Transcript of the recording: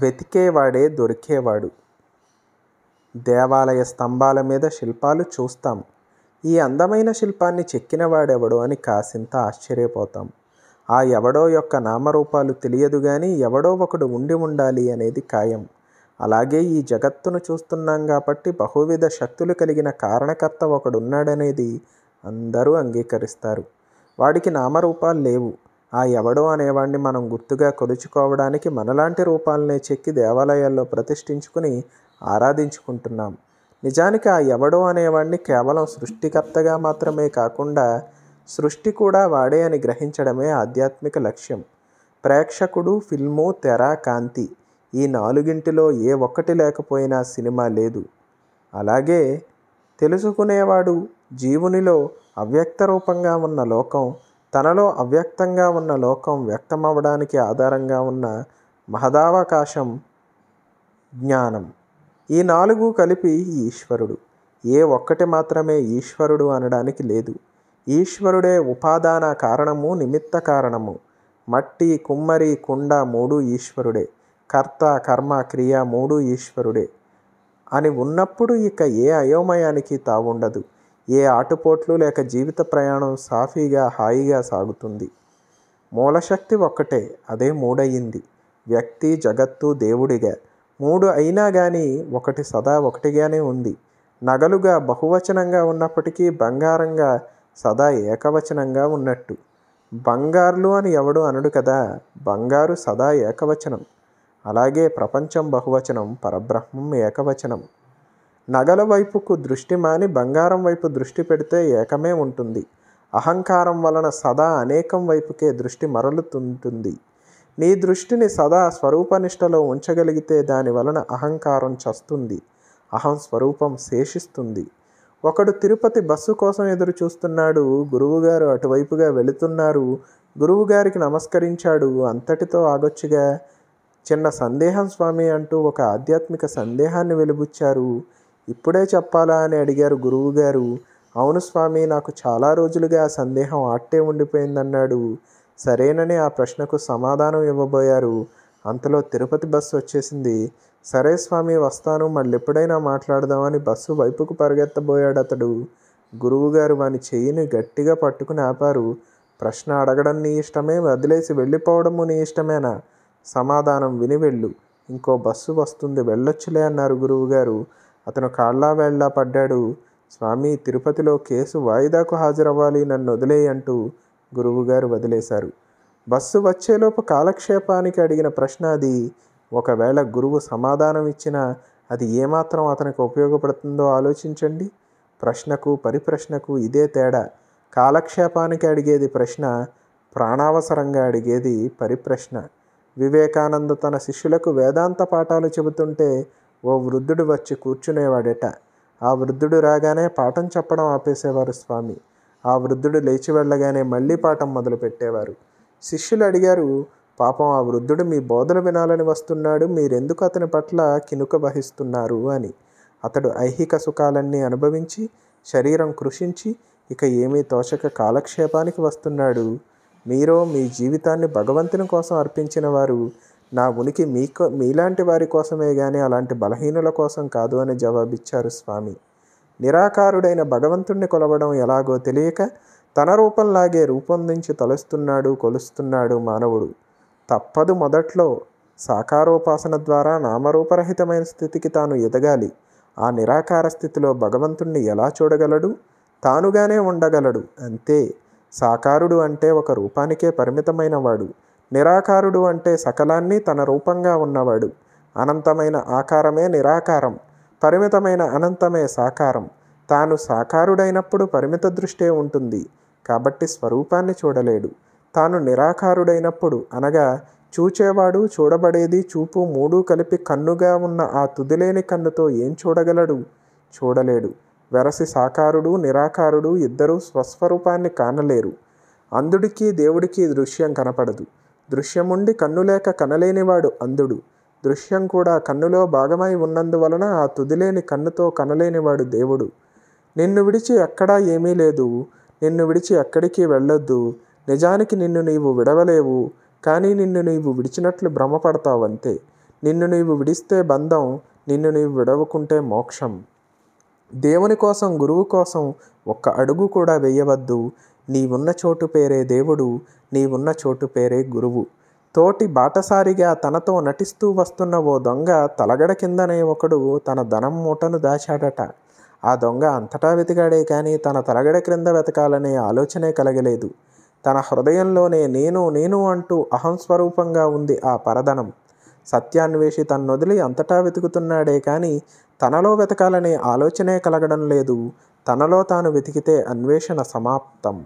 వెతికేవాడే దొరికేవాడు దేవాలయ స్తంభాల మీద శిల్పాలు చూస్తాం ఈ అందమైన శిల్పాన్ని చెక్కినవాడెవడో అని కాసింత ఆశ్చర్యపోతాం ఆ ఎవడో యొక్క నామరూపాలు తెలియదు కానీ ఎవడో ఒకడు ఉండి ఉండాలి అనేది ఖాయం అలాగే ఈ జగత్తును చూస్తున్నాం కాబట్టి బహువిధ శక్తులు కలిగిన కారణకర్త ఒకడున్నాడనేది అందరూ అంగీకరిస్తారు వాడికి నామరూపాలు లేవు ఆ ఎవడో అనేవాడిని మనం గుర్తుగా కొలుచుకోవడానికి మనలాంటి రూపాలనే చెక్కి దేవాలయాల్లో ప్రతిష్ఠించుకుని ఆరాధించుకుంటున్నాం నిజానికి ఆ ఎవడో అనేవాడిని కేవలం సృష్టికర్తగా మాత్రమే కాకుండా సృష్టి కూడా వాడే అని గ్రహించడమే ఆధ్యాత్మిక లక్ష్యం ప్రేక్షకుడు ఫిల్ము తెర కాంతి ఈ నాలుగింటిలో ఏ ఒక్కటి లేకపోయినా సినిమా లేదు అలాగే తెలుసుకునేవాడు జీవునిలో అవ్యక్త రూపంగా ఉన్న లోకం తనలో అవ్యక్తంగా ఉన్న లోకం వ్యక్తమవడానికి ఆధారంగా ఉన్న మహదావకాశం జ్ఞానం ఈ నాలుగు కలిపి ఈశ్వరుడు ఏ ఒక్కటి మాత్రమే ఈశ్వరుడు అనడానికి లేదు ఈశ్వరుడే ఉపాదాన కారణము నిమిత్త కారణము మట్టి కుమ్మరి కుండ మూడు ఈశ్వరుడే కర్త కర్మ క్రియ మూడు ఈశ్వరుడే అని ఉన్నప్పుడు ఇక ఏ అయోమయానికి తావుండదు ఏ ఆటుపోట్లు లేక జీవిత ప్రయాణం సాఫీగా హాయిగా సాగుతుంది మూలశక్తి ఒక్కటే అదే మూడయింది వ్యక్తి జగత్తు దేవుడిగా మూడు అయినా కానీ ఒకటి సదా ఒకటిగానే ఉంది నగలుగా బహువచనంగా ఉన్నప్పటికీ బంగారంగా సదా ఏకవచనంగా ఉన్నట్టు బంగారులు అని ఎవడు అనడు కదా బంగారు సదా ఏకవచనం అలాగే ప్రపంచం బహువచనం పరబ్రహ్మం ఏకవచనం నగల వైపుకు దృష్టి మాని బంగారం వైపు దృష్టి పెడితే ఏకమే ఉంటుంది అహంకారం వలన సదా అనేకం వైపుకే దృష్టి మరలుతుంటుంది నీ దృష్టిని సదా స్వరూపనిష్టలో ఉంచగలిగితే దాని వలన అహంకారం చస్తుంది అహం స్వరూపం శేషిస్తుంది ఒకడు తిరుపతి బస్సు కోసం ఎదురు చూస్తున్నాడు గురువుగారు అటువైపుగా వెళుతున్నారు గురువుగారికి నమస్కరించాడు అంతటితో ఆగొచ్చుగా చిన్న సందేహం స్వామి అంటూ ఒక ఆధ్యాత్మిక సందేహాన్ని వెలుబుచ్చారు ఇప్పుడే చెప్పాలా అని అడిగారు గురువుగారు అవును స్వామి నాకు చాలా రోజులుగా ఆ సందేహం ఆట్టే ఉండిపోయిందన్నాడు సరేనని ఆ ప్రశ్నకు సమాధానం ఇవ్వబోయారు అంతలో తిరుపతి బస్సు వచ్చేసింది సరే స్వామి వస్తాను మళ్ళీ ఎప్పుడైనా మాట్లాడదామని బస్సు వైపుకు పరిగెత్తబోయాడు అతడు గురువుగారు వాని చెయ్యిని గట్టిగా పట్టుకుని ఆపారు ప్రశ్న అడగడం నీ ఇష్టమే వదిలేసి వెళ్ళిపోవడము నీ ఇష్టమేనా సమాధానం విని వెళ్ళు ఇంకో బస్సు వస్తుంది వెళ్ళొచ్చులే అన్నారు గురువుగారు అతను కాళ్ళా వేళ్లా పడ్డాడు స్వామి తిరుపతిలో కేసు వాయిదాకు హాజరవ్వాలి నన్ను వదిలేయి అంటూ గురువుగారు వదిలేశారు బస్సు వచ్చేలోపు కాలక్షేపానికి అడిగిన ప్రశ్న అది ఒకవేళ గురువు సమాధానం ఇచ్చినా అది ఏమాత్రం అతనికి ఉపయోగపడుతుందో ఆలోచించండి ప్రశ్నకు పరిప్రశ్నకు ఇదే తేడా కాలక్షేపానికి అడిగేది ప్రశ్న ప్రాణావసరంగా అడిగేది పరిప్రశ్న వివేకానంద తన శిష్యులకు వేదాంత పాఠాలు చెబుతుంటే ఓ వృద్ధుడు వచ్చి కూర్చునేవాడట ఆ వృద్ధుడు రాగానే పాఠం చెప్పడం ఆపేసేవారు స్వామి ఆ వృద్ధుడు లేచి వెళ్ళగానే మళ్ళీ పాఠం మొదలుపెట్టేవారు శిష్యులు అడిగారు పాపం ఆ వృద్ధుడు మీ బోధలు వినాలని వస్తున్నాడు మీరెందుకు అతని పట్ల కినుక వహిస్తున్నారు అని అతడు ఐహిక సుఖాలన్నీ అనుభవించి శరీరం కృషించి ఇక ఏమీ తోచక కాలక్షేపానికి వస్తున్నాడు మీరో మీ జీవితాన్ని భగవంతుని కోసం అర్పించిన వారు నా ఉనికి మీకో మీలాంటి వారి కోసమే కానీ అలాంటి బలహీనుల కోసం కాదు అని జవాబిచ్చారు స్వామి నిరాకారుడైన భగవంతుణ్ణి కొలవడం ఎలాగో తెలియక తన రూపంలాగే రూపొందించి తలుస్తున్నాడు కొలుస్తున్నాడు మానవుడు తప్పదు మొదట్లో సాకారోపాసన ద్వారా నామరూపరహితమైన స్థితికి తాను ఎదగాలి ఆ నిరాకార స్థితిలో భగవంతుణ్ణి ఎలా చూడగలడు తానుగానే ఉండగలడు అంతే సాకారుడు అంటే ఒక రూపానికే పరిమితమైనవాడు నిరాకారుడు అంటే సకలాన్ని తన రూపంగా ఉన్నవాడు అనంతమైన ఆకారమే నిరాకారం పరిమితమైన అనంతమే సాకారం తాను సాకారుడైనప్పుడు పరిమిత దృష్టే ఉంటుంది కాబట్టి స్వరూపాన్ని చూడలేడు తాను నిరాకారుడైనప్పుడు అనగా చూచేవాడు చూడబడేది చూపు మూడు కలిపి కన్నుగా ఉన్న ఆ తుదిలేని కన్నుతో ఏం చూడగలడు చూడలేడు వెరసి సాకారుడు నిరాకారుడు ఇద్దరూ స్వస్వరూపాన్ని కానలేరు అంధుడికి దేవుడికి దృశ్యం కనపడదు దృశ్యముండి కన్నులేక కనలేనివాడు అంధుడు దృశ్యం కూడా కన్నులో భాగమై ఉన్నందువలన ఆ తుదిలేని కన్నుతో కనలేనివాడు దేవుడు నిన్ను విడిచి ఎక్కడా ఏమీ లేదు నిన్ను విడిచి ఎక్కడికి వెళ్ళొద్దు నిజానికి నిన్ను నీవు విడవలేవు కానీ నిన్ను నీవు విడిచినట్లు భ్రమపడతావంతే నిన్ను నీవు విడిస్తే బంధం నిన్ను నీవు విడవకుంటే మోక్షం దేవుని కోసం గురువు కోసం ఒక్క అడుగు కూడా వేయవద్దు ఉన్న చోటు పేరే దేవుడు నీ ఉన్న చోటు పేరే గురువు తోటి బాటసారిగా తనతో నటిస్తూ వస్తున్న ఓ దొంగ తలగడ కిందనే ఒకడు తన ధనం మూటను దాచాడట ఆ దొంగ అంతటా వెతికాడే కానీ తన తలగడ క్రింద వెతకాలనే ఆలోచనే కలగలేదు తన హృదయంలోనే నేను నేను అంటూ అహంస్వరూపంగా ఉంది ఆ పరధనం సత్యాన్వేషి తన్నొదిలి అంతటా వెతుకుతున్నాడే కానీ తనలో వెతకాలనే ఆలోచనే కలగడం లేదు తనలో తాను వెతికితే అన్వేషణ సమాప్తం